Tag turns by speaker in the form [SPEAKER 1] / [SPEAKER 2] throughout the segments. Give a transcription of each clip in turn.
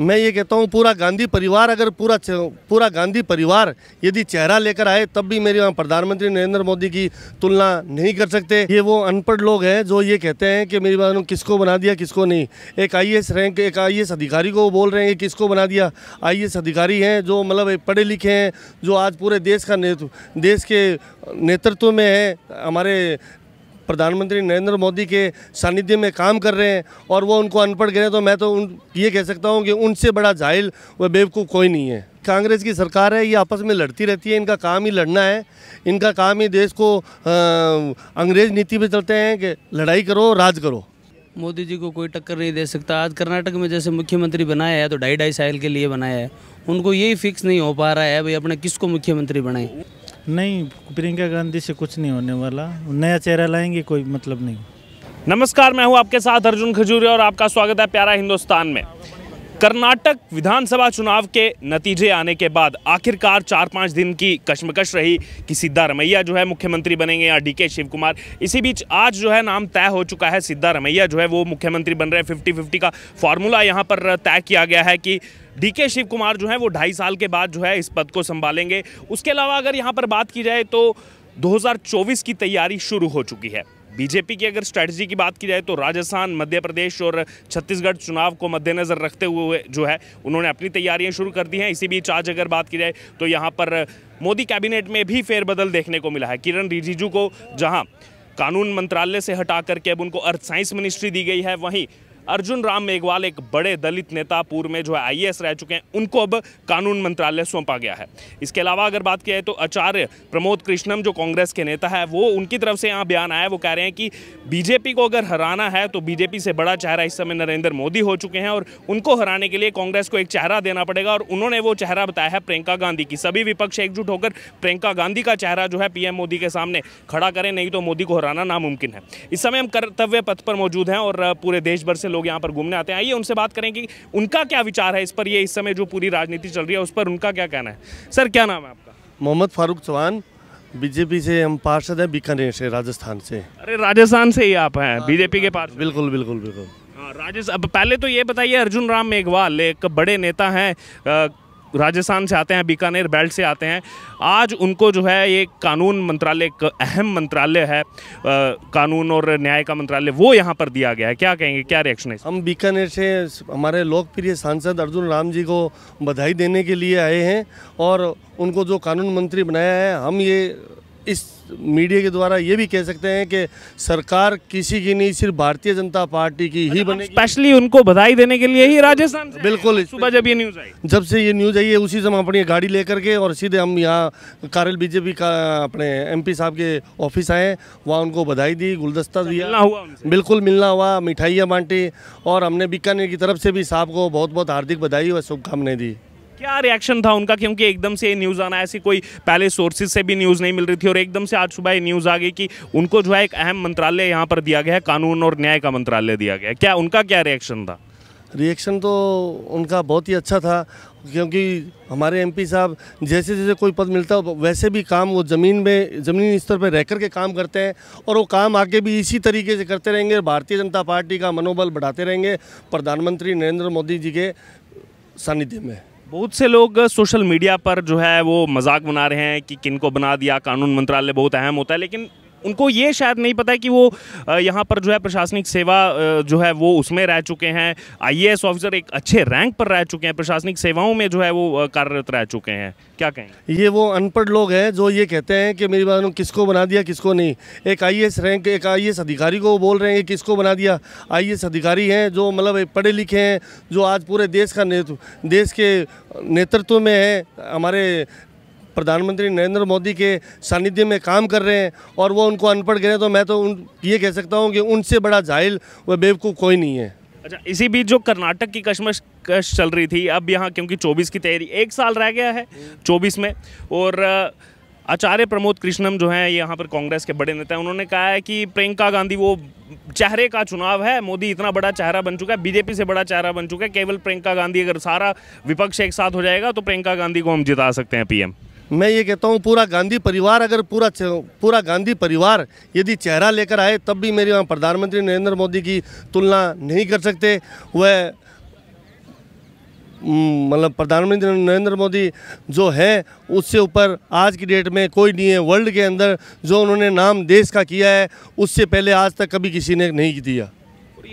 [SPEAKER 1] मैं ये कहता हूँ पूरा गांधी परिवार अगर पूरा पूरा गांधी परिवार यदि चेहरा लेकर आए तब भी मेरे वहाँ प्रधानमंत्री नरेंद्र मोदी की तुलना नहीं कर सकते ये वो अनपढ़ लोग हैं जो ये कहते हैं कि मेरी बात किसको बना दिया किसको नहीं एक आई रैंक एक आई अधिकारी को बोल रहे हैं कि किसको बना दिया आई अधिकारी हैं जो मतलब पढ़े लिखे हैं जो आज पूरे देश का नेतृत्व देश के नेतृत्व में है हमारे प्रधानमंत्री नरेंद्र मोदी के सानिध्य में काम कर रहे हैं और वो उनको अनपढ़ गए तो मैं तो उन ये कह सकता हूँ कि उनसे बड़ा जाहिल व बेवकूफ़ कोई नहीं है कांग्रेस की सरकार है ये आपस में लड़ती रहती है इनका काम ही लड़ना है इनका काम ही देश को आ, अंग्रेज नीति पर चलते हैं कि लड़ाई करो राज करो
[SPEAKER 2] मोदी जी को कोई टक्कर नहीं दे सकता आज कर्नाटक में जैसे मुख्यमंत्री बनाया है तो ढाई ढाई साल के लिए बनाया है उनको यही फिक्स नहीं हो पा रहा है भाई अपने किसको मुख्यमंत्री बनाए
[SPEAKER 3] नहीं प्रियंका गांधी से कुछ नहीं होने वाला नया चेहरा लाएंगे कोई मतलब नहीं
[SPEAKER 4] नमस्कार मैं हूं आपके साथ अर्जुन खजूरी और आपका स्वागत है प्यारा हिंदुस्तान में कर्नाटक विधानसभा चुनाव के नतीजे आने के बाद आखिरकार चार पाँच दिन की कश्मकश रही कि सिद्धारमैया जो है मुख्यमंत्री बनेंगे या डी के शिव कुमार इसी बीच आज जो है नाम तय हो चुका है सिद्धारमैया जो है वो मुख्यमंत्री बन रहे हैं फिफ्टी फिफ्टी का फॉर्मूला यहाँ पर तय किया गया है कि डीके शिव कुमार जो है वो ढाई साल के बाद जो है इस पद को संभालेंगे उसके अलावा अगर यहाँ पर बात की जाए तो 2024 की तैयारी शुरू हो चुकी है बीजेपी की अगर स्ट्रैटेजी की बात की जाए तो राजस्थान मध्य प्रदेश और छत्तीसगढ़ चुनाव को मद्देनज़र रखते हुए जो है उन्होंने अपनी तैयारियां शुरू कर दी हैं इसी बीच आज अगर बात की जाए तो यहाँ पर मोदी कैबिनेट में भी फेरबदल देखने को मिला है किरण रिजिजू को जहाँ कानून मंत्रालय से हटा करके अब उनको अर्थ साइंस मिनिस्ट्री दी गई है वहीं अर्जुन राम मेघवाल एक बड़े दलित नेता पूर्व में जो है आई रह चुके हैं उनको अब कानून मंत्रालय सौंपा गया है इसके अलावा अगर बात की जाए तो आचार्य प्रमोद कृष्णम जो कांग्रेस के नेता है वो उनकी तरफ से यहाँ बयान आया वो कह रहे हैं कि बीजेपी को अगर हराना है तो बीजेपी से बड़ा चेहरा इस समय नरेंद्र मोदी हो चुके हैं और उनको हराने के लिए कांग्रेस को एक चेहरा देना पड़ेगा और उन्होंने वो चेहरा बताया है प्रियंका गांधी की सभी विपक्ष एकजुट होकर प्रियंका गांधी का चेहरा जो है पीएम मोदी के सामने खड़ा करें नहीं तो मोदी को हराना नामुमकिन है इस समय हम कर्तव्य पथ पर मौजूद हैं और पूरे देश भर से लोग यहाँ पर घूमने आते हैं आइए उनसे बात करें कि उनका क्या विचार है इस पर ये इस समय जो पूरी राजनीति चल रही है उस पर उनका क्या कहना है सर क्या नाम है आपका
[SPEAKER 1] मोहम्मद फारूक चौहान बीजेपी से हम पार्षद हैं बीकानेर से राजस्थान से अरे राजस्थान से ही आप हैं बीजेपी के पार्षद बिल्कुल बिल्कुल बिल्कुल हाँ,
[SPEAKER 4] राजस्थान अब पहले तो ये बताइए अर्जुन राम मेघवाल एक बड़े नेता हैं राजस्थान से आते हैं बीकानेर बेल्ट से आते हैं आज उनको जो है ये कानून मंत्रालय एक अहम मंत्रालय है आ, कानून और न्याय का मंत्रालय वो यहाँ पर दिया गया है क्या कहेंगे क्या रिएक्शन है
[SPEAKER 1] हम बीकानेर से हमारे लोकप्रिय सांसद अर्जुन राम जी को बधाई देने के लिए आए हैं और उनको जो कानून मंत्री बनाया है हम ये इस मीडिया के द्वारा ये भी कह सकते हैं कि सरकार किसी की नहीं सिर्फ भारतीय जनता पार्टी की ही अच्छा, बने स्पेशली उनको बधाई देने के लिए ही राजस्थान बिल्कुल सुबह जब ये न्यूज़ आई जब से ये न्यूज़ आई है उसी से हम अपनी गाड़ी लेकर के और सीधे हम यहाँ कारल बीजेपी का अपने एमपी साहब के ऑफिस आए वहाँ उनको बधाई दी गुलदस्ता अच्छा, दिया हुआ बिल्कुल मिलना हुआ मिठाइयाँ बांटी और हमने बीकानेर की तरफ से भी साहब को बहुत बहुत हार्दिक बधाई और शुभकामनाएं दी
[SPEAKER 4] क्या रिएक्शन था उनका क्योंकि एकदम से ये न्यूज़ आना ऐसी कोई पहले सोर्सेज से भी न्यूज़ नहीं मिल रही थी और एकदम से आज सुबह ये न्यूज़ आ गई कि उनको जो है एक अहम मंत्रालय यहाँ पर दिया गया है कानून और न्याय का मंत्रालय दिया गया है क्या उनका क्या रिएक्शन था
[SPEAKER 1] रिएक्शन तो उनका बहुत ही अच्छा था क्योंकि हमारे एमपी साहब जैसे जैसे कोई पद मिलता है वैसे भी काम वो ज़मीन में ज़मीनी स्तर पर रह कर के काम करते हैं और वो काम आगे भी इसी तरीके से करते रहेंगे भारतीय जनता पार्टी का मनोबल बढ़ाते रहेंगे प्रधानमंत्री नरेंद्र मोदी जी के सानिध्य में
[SPEAKER 4] बहुत से लोग सोशल मीडिया पर जो है वो मजाक बना रहे हैं कि किनको बना दिया कानून मंत्रालय बहुत अहम होता है लेकिन उनको ये शायद नहीं पता है कि वो यहाँ पर जो है प्रशासनिक सेवा जो है वो उसमें रह चुके हैं आईएएस ऑफिसर एक अच्छे रैंक पर रह चुके हैं प्रशासनिक सेवाओं में जो है वो कार्यरत रह चुके हैं क्या कहें
[SPEAKER 1] ये वो अनपढ़ लोग हैं जो ये कहते हैं कि मेरी बात किसको बना दिया किसको नहीं एक आई रैंक एक आई अधिकारी को बोल रहे हैं कि किसको बना दिया आई अधिकारी हैं जो मतलब पढ़े लिखे हैं जो आज पूरे देश का नेतृत्व देश के नेतृत्व में है हमारे प्रधानमंत्री नरेंद्र मोदी के सानिध्य में काम कर रहे हैं और वो उनको अनपढ़ गए तो मैं तो उन ये कह सकता हूँ कि उनसे बड़ा जाहिल व बेवकूफ़ कोई नहीं है अच्छा इसी बीच जो कर्नाटक की कश्मश कश चल
[SPEAKER 4] रही थी अब यहाँ क्योंकि 24 की तैयारी एक साल रह गया है 24 में और आचार्य प्रमोद कृष्णम जो हैं यहाँ पर कांग्रेस के बड़े नेता हैं उन्होंने कहा है कि प्रियंका गांधी वो चेहरे का चुनाव है मोदी इतना बड़ा चेहरा बन चुका है बीजेपी से बड़ा चेहरा बन चुका है केवल प्रियंका गांधी अगर
[SPEAKER 1] सारा विपक्ष एक साथ हो जाएगा तो प्रियंका गांधी को हम जिता सकते हैं पीएम मैं ये कहता हूँ पूरा गांधी परिवार अगर पूरा पूरा गांधी परिवार यदि चेहरा लेकर आए तब भी मेरे वहाँ प्रधानमंत्री नरेंद्र मोदी की तुलना नहीं कर सकते वह मतलब प्रधानमंत्री नरेंद्र मोदी जो है उससे ऊपर आज की डेट में कोई नहीं है वर्ल्ड के अंदर जो उन्होंने नाम देश का किया है उससे पहले आज तक कभी किसी ने नहीं दिया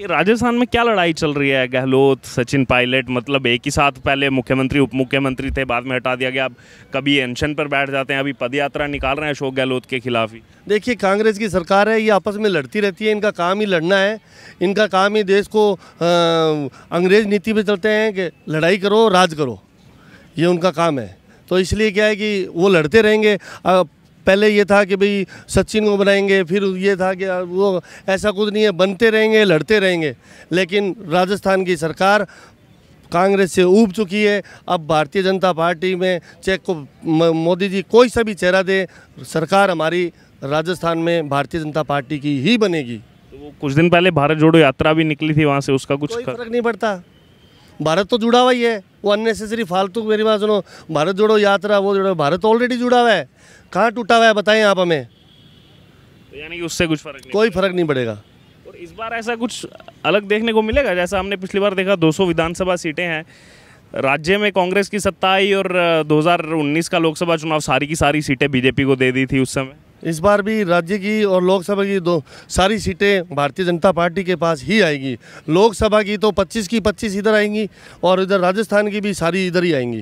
[SPEAKER 4] राजस्थान में क्या लड़ाई चल रही है गहलोत सचिन पायलट मतलब एक ही साथ पहले मुख्यमंत्री उप मुख्यमंत्री थे बाद में हटा दिया गया अब कभी एंशन पर बैठ जाते हैं अभी पदयात्रा निकाल रहे हैं अशोक गहलोत के खिलाफ ही
[SPEAKER 1] देखिए कांग्रेस की सरकार है ये आपस में लड़ती रहती है इनका काम ही लड़ना है इनका काम ही देश को अंग्रेज नीति पर चलते हैं कि लड़ाई करो राज करो ये उनका काम है तो इसलिए क्या है कि वो लड़ते रहेंगे पहले ये था कि भाई सचिन को बनाएंगे फिर ये था कि वो ऐसा कुछ नहीं है बनते रहेंगे लड़ते रहेंगे लेकिन राजस्थान की सरकार कांग्रेस से ऊब चुकी है अब भारतीय जनता पार्टी में चेक को मोदी जी कोई सा भी चेहरा दे सरकार हमारी राजस्थान में भारतीय जनता पार्टी की ही बनेगी तो वो कुछ दिन पहले भारत जोड़ो यात्रा भी निकली थी वहाँ से उसका कुछ फर्क नहीं पड़ता भारत तो जुड़ा हुआ ही है वो अननेसेसरी फालतू मेरी बात सुनो भारत जोड़ो यात्रा वो जोड़ो भारत ऑलरेडी तो जुड़ा हुआ है कहाँ टूटा हुआ है बताएं आप हमें तो यानी कि उससे कुछ फर्क कोई फर्क नहीं पड़ेगा
[SPEAKER 4] और इस बार ऐसा कुछ अलग देखने को मिलेगा जैसा हमने पिछली बार देखा 200 विधानसभा सीटें हैं राज्य में कांग्रेस की सत्ता आई और 2019 का लोकसभा चुनाव सारी की सारी सीटें बीजेपी
[SPEAKER 1] को दे दी थी उस समय इस बार भी राज्य की और लोकसभा की दो सारी सीटें भारतीय जनता पार्टी के पास ही आएगी लोकसभा की तो 25 की 25 इधर आएंगी और इधर राजस्थान की भी सारी इधर ही आएंगी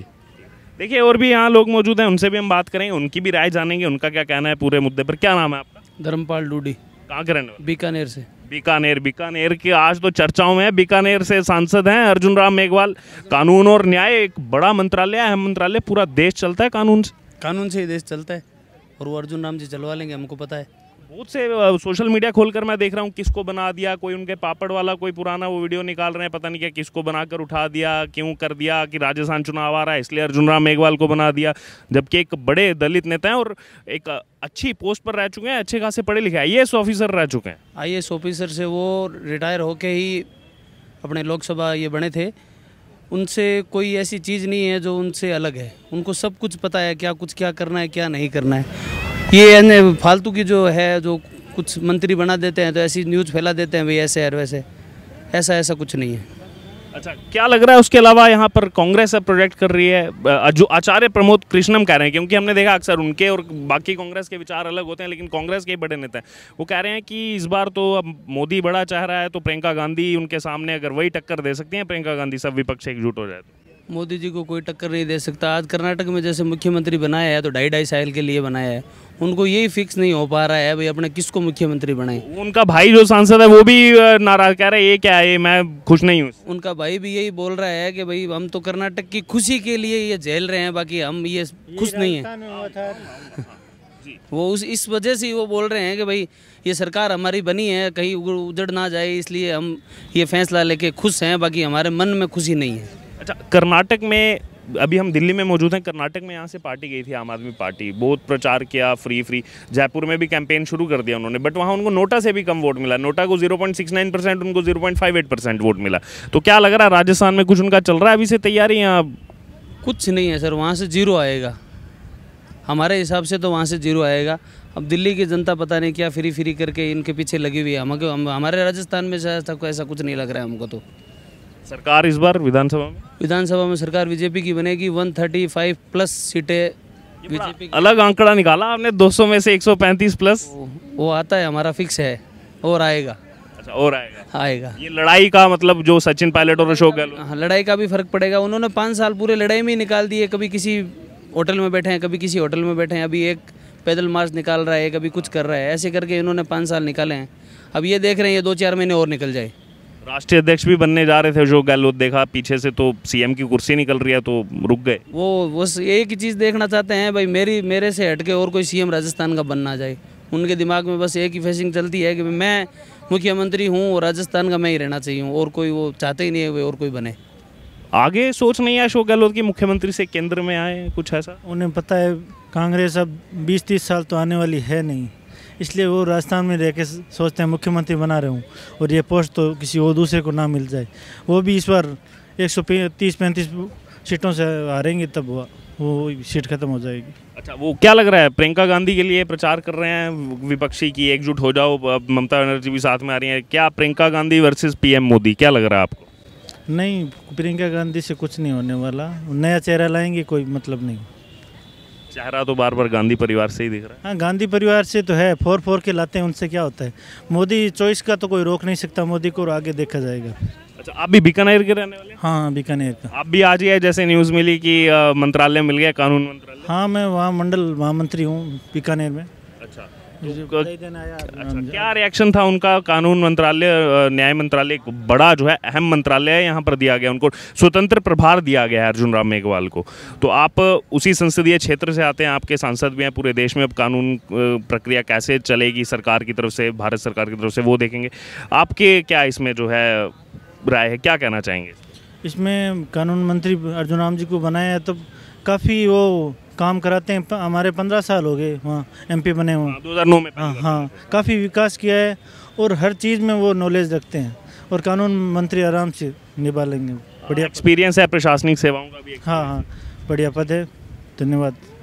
[SPEAKER 4] देखिए और भी यहाँ लोग मौजूद हैं उनसे भी हम बात करेंगे उनकी भी राय जानेंगे उनका क्या कहना है पूरे मुद्दे पर क्या नाम है आपका धर्मपाल डूडी कहाँ बीकानेर से बीकानेर बीकानेर की आज तो चर्चाओं में बीकानेर से सांसद हैं अर्जुन राम मेघवाल कानून और न्याय एक बड़ा मंत्रालय है मंत्रालय पूरा देश चलता है कानून से कानून से ही देश चलता है और वो अर्जुन राम जी जलवा लेंगे हमको पता है बहुत से सोशल मीडिया खोलकर मैं देख रहा हूँ किसको बना दिया कोई उनके पापड़ वाला कोई पुराना वो वीडियो निकाल रहे हैं पता नहीं क्या किसको बनाकर उठा दिया क्यों कर दिया कि राजस्थान चुनाव आ रहा है इसलिए अर्जुन राम मेघवाल को बना दिया जबकि एक बड़े दलित नेता हैं और एक अच्छी पोस्ट पर रह चुके हैं अच्छे खासे पढ़े लिखे आई ऑफिसर रह चुके हैं
[SPEAKER 2] आई ऑफिसर से वो रिटायर होके ही अपने लोकसभा ये बने थे उनसे कोई ऐसी चीज़ नहीं है जो उनसे अलग है उनको सब कुछ पता है क्या कुछ क्या करना है क्या नहीं करना है ये फालतू की जो है जो कुछ मंत्री बना देते हैं तो ऐसी न्यूज़ फैला
[SPEAKER 4] देते हैं भाई ऐसे है वैसे ऐसा ऐसा कुछ नहीं है अच्छा क्या लग रहा है उसके अलावा यहाँ पर कांग्रेस अब प्रोजेक्ट कर रही है जो आचार्य प्रमोद कृष्णम कह रहे हैं क्योंकि हमने देखा अक्सर उनके और बाकी कांग्रेस के विचार अलग होते हैं लेकिन कांग्रेस के ही बड़े नेता हैं वो कह रहे हैं कि इस बार तो अब मोदी बड़ा चाह रहा है तो प्रियंका गांधी उनके सामने अगर वही टक्कर दे सकती हैं प्रियंका गांधी सब विपक्ष एकजुट हो जाए तो
[SPEAKER 2] मोदी जी को कोई टक्कर नहीं दे सकता आज कर्नाटक में जैसे मुख्यमंत्री बनाया है तो ढाई ढाई साल के लिए बनाया है उनको यही फिक्स नहीं हो पा रहा है भाई अपने किसको मुख्यमंत्री बनाए
[SPEAKER 4] उनका भाई जो सांसद है वो भी नाराज कह रहा है ये क्या है मैं खुश नहीं हूँ
[SPEAKER 2] उनका भाई भी यही बोल रहा है कि भाई हम तो कर्नाटक की खुशी के लिए ये झेल रहे हैं बाकी हम ये खुश नहीं
[SPEAKER 3] है
[SPEAKER 2] वो उस इस वजह से वो बोल रहे हैं कि भाई ये सरकार हमारी बनी है कहीं उजड़ ना जाए इसलिए हम ये फैसला लेके खुश हैं बाकी हमारे मन में खुशी नहीं है अच्छा
[SPEAKER 4] कर्नाटक में अभी हम दिल्ली में मौजूद हैं कर्नाटक में यहाँ से पार्टी गई थी आम आदमी पार्टी बहुत प्रचार किया फ्री फ्री जयपुर में भी कैंपेन शुरू कर दिया उन्होंने बट वहाँ उनको नोटा से भी कम वोट मिला नोटा को 0.69 परसेंट उनको 0.58 परसेंट वोट मिला तो क्या लग रहा है राजस्थान में कुछ उनका चल रहा है अभी से तैयारी यहाँ
[SPEAKER 2] कुछ नहीं है सर वहाँ से जीरो आएगा हमारे हिसाब से तो वहाँ से जीरो आएगा अब दिल्ली की जनता पता नहीं क्या फ्री फ्री करके इनके पीछे लगी हुई है हम, हमारे राजस्थान में ऐसा कुछ नहीं लग रहा है हमको तो
[SPEAKER 4] सरकार इस बार विधानसभा में विधानसभा
[SPEAKER 2] में सरकार बीजेपी की बनेगी 135 प्लस सीटें बीजेपी अलग आंकड़ा निकाला आपने 200 में से 135 प्लस वो, वो आता है हमारा फिक्स है और आएगा अच्छा और आएगा आएगा ये लड़ाई का मतलब जो सचिन पायलट और अशोक गहलोत हाँ, लड़ाई का भी फर्क पड़ेगा उन्होंने पाँच साल पूरे लड़ाई में ही निकाल दिए कभी किसी होटल में बैठे हैं कभी किसी होटल में बैठे हैं अभी एक पैदल मार्च निकाल रहा है कभी कुछ कर रहा है ऐसे करके इन्होंने पाँच साल निकाले हैं अब ये देख रहे हैं ये दो चार महीने और निकल जाए
[SPEAKER 4] राष्ट्रीय अध्यक्ष भी बनने जा रहे थे जो गहलोत देखा पीछे से तो सीएम की कुर्सी निकल रही है तो रुक गए
[SPEAKER 2] वो वो एक ही चीज़ देखना चाहते हैं भाई मेरी मेरे से हटके और कोई सीएम राजस्थान का बनना जाए उनके दिमाग में बस एक ही फेसिंग चलती है कि मैं मुख्यमंत्री हूँ और राजस्थान का मैं ही रहना चाहिए और कोई वो चाहते ही नहीं है और कोई बने आगे सोच नहीं
[SPEAKER 3] है अशोक गहलोत की मुख्यमंत्री से केंद्र में आए कुछ ऐसा उन्हें पता है कांग्रेस अब बीस तीस साल तो आने वाली है नहीं इसलिए वो राजस्थान में रह सोचते हैं मुख्यमंत्री बना रहे हूँ और ये पोस्ट तो किसी और दूसरे को ना मिल जाए वो भी इस बार एक सौ तीस पैंतीस सीटों से हारेंगे तब वो सीट खत्म हो जाएगी अच्छा वो क्या लग रहा है प्रियंका
[SPEAKER 4] गांधी के लिए प्रचार कर रहे हैं विपक्षी की एकजुट हो जाओ अब ममता बनर्जी भी साथ में आ रही हैं क्या प्रियंका गांधी वर्सेस पीएम मोदी क्या लग रहा है आपको
[SPEAKER 3] नहीं प्रियंका गांधी से कुछ नहीं होने वाला नया चेहरा लाएंगे कोई मतलब नहीं
[SPEAKER 4] चेहरा तो बार बार गांधी परिवार से ही
[SPEAKER 3] दिख रहा है हाँ गांधी परिवार से तो है फोर फोर के लाते हैं उनसे क्या होता है मोदी चॉइस का तो कोई रोक नहीं सकता मोदी को आगे देखा जाएगा अच्छा आप भी बीकानेर के रहने वाले हाँ बीकानेर का आप भी आज
[SPEAKER 4] ही है जैसे न्यूज़ मिली कि मंत्रालय मिल गया कानून मंत्रालय
[SPEAKER 3] हाँ मैं वहाँ मंडल महामंत्री हूँ बीकानेर में अच्छा, हाँ
[SPEAKER 4] क्या रिएक्शन था उनका कानून मंत्रालय न्याय मंत्रालय एक बड़ा जो है अहम मंत्रालय है यहाँ पर दिया गया उनको स्वतंत्र प्रभार दिया गया है अर्जुन राम मेघवाल को तो आप उसी संसदीय क्षेत्र से आते हैं आपके सांसद भी हैं पूरे देश में अब कानून प्रक्रिया कैसे चलेगी सरकार की तरफ से भारत सरकार की तरफ से वो देखेंगे आपके क्या इसमें जो है राय है क्या कहना चाहेंगे
[SPEAKER 3] इसमें कानून मंत्री अर्जुन राम जी को बनाया है तो काफ़ी वो काम कराते हैं हमारे पंद्रह साल हो गए वहाँ पी बने हुए हाँ, दो हज़ार नौ में हाँ हाँ काफ़ी विकास किया है और हर चीज़ में वो नॉलेज रखते हैं और कानून मंत्री आराम से निभा लेंगे हाँ, बढ़िया एक्सपीरियंस है प्रशासनिक सेवाओं का भी हाँ हाँ बढ़िया पद है धन्यवाद